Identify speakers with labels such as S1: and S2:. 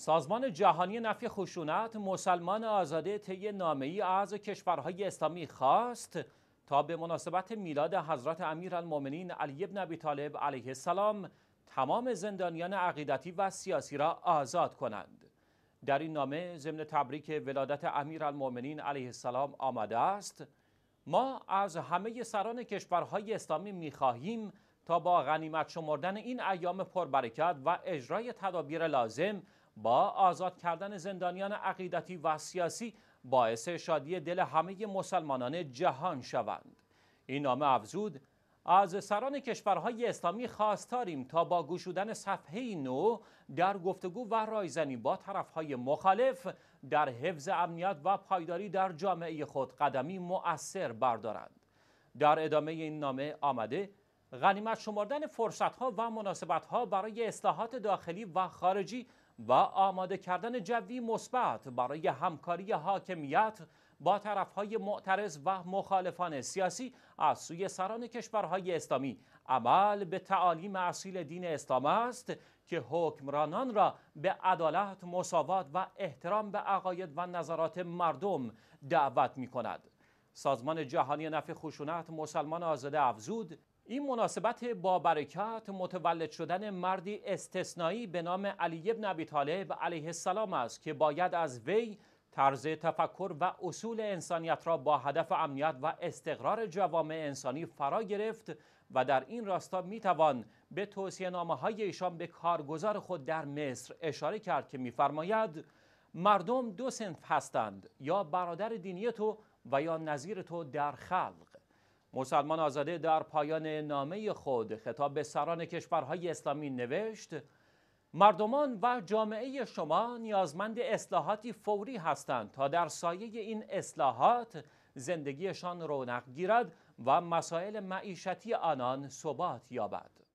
S1: سازمان جهانی نفی خشونت مسلمان آزاده طی نامه‌ای از کشورهای اسلامی خواست تا به مناسبت میلاد حضرت امیرالمؤمنین علی ابن ابی طالب علیه السلام تمام زندانیان عقیدتی و سیاسی را آزاد کنند در این نامه ضمن تبریک ولادت امیرالمؤمنین علیه السلام آمده است ما از همه سران کشورهای اسلامی میخواهیم تا با غنیمت شمردن این ایام پربرکت و اجرای تدابیر لازم با آزاد کردن زندانیان عقیدتی و سیاسی باعث شادی دل همه مسلمانان جهان شوند این نامه افزود از سران کشورهای اسلامی خواستاریم تا با گشودن صفحه نو در گفتگو و رایزنی با طرفهای مخالف در حفظ امنیت و پایداری در جامعه خود قدمی مؤثر بردارند در ادامه این نامه آمده غنیمت شمردن فرصتها و مناسبتها برای اصلاحات داخلی و خارجی و آماده کردن جوی مثبت برای همکاری حاکمیت با طرفهای معترض و مخالفان سیاسی از سوی سران کشورهای اسلامی عمل به تعالیم اصیل دین اسلام است که حکمرانان را به عدالت، مساوات و احترام به عقاید و نظرات مردم دعوت می کند. سازمان جهانی نفع خشونت مسلمان آزاده افزود این مناسبت با برکت متولد شدن مردی استثنایی به نام علی ابن ابی طالب علیه السلام است که باید از وی طرز تفکر و اصول انسانیت را با هدف امنیت و استقرار جوامع انسانی فرا گرفت و در این راستا می توان به توصیه نامه های ایشان به کارگزار خود در مصر اشاره کرد که میفرماید مردم دو سنف هستند یا برادر دینی تو و یا نظیر تو در خلق مسلمان آزاده در پایان نامه خود خطاب به سران کشورهای اسلامی نوشت مردمان و جامعه شما نیازمند اصلاحاتی فوری هستند تا در سایه این اصلاحات زندگیشان رونق گیرد و مسائل معیشتی آنان ثبات یابد.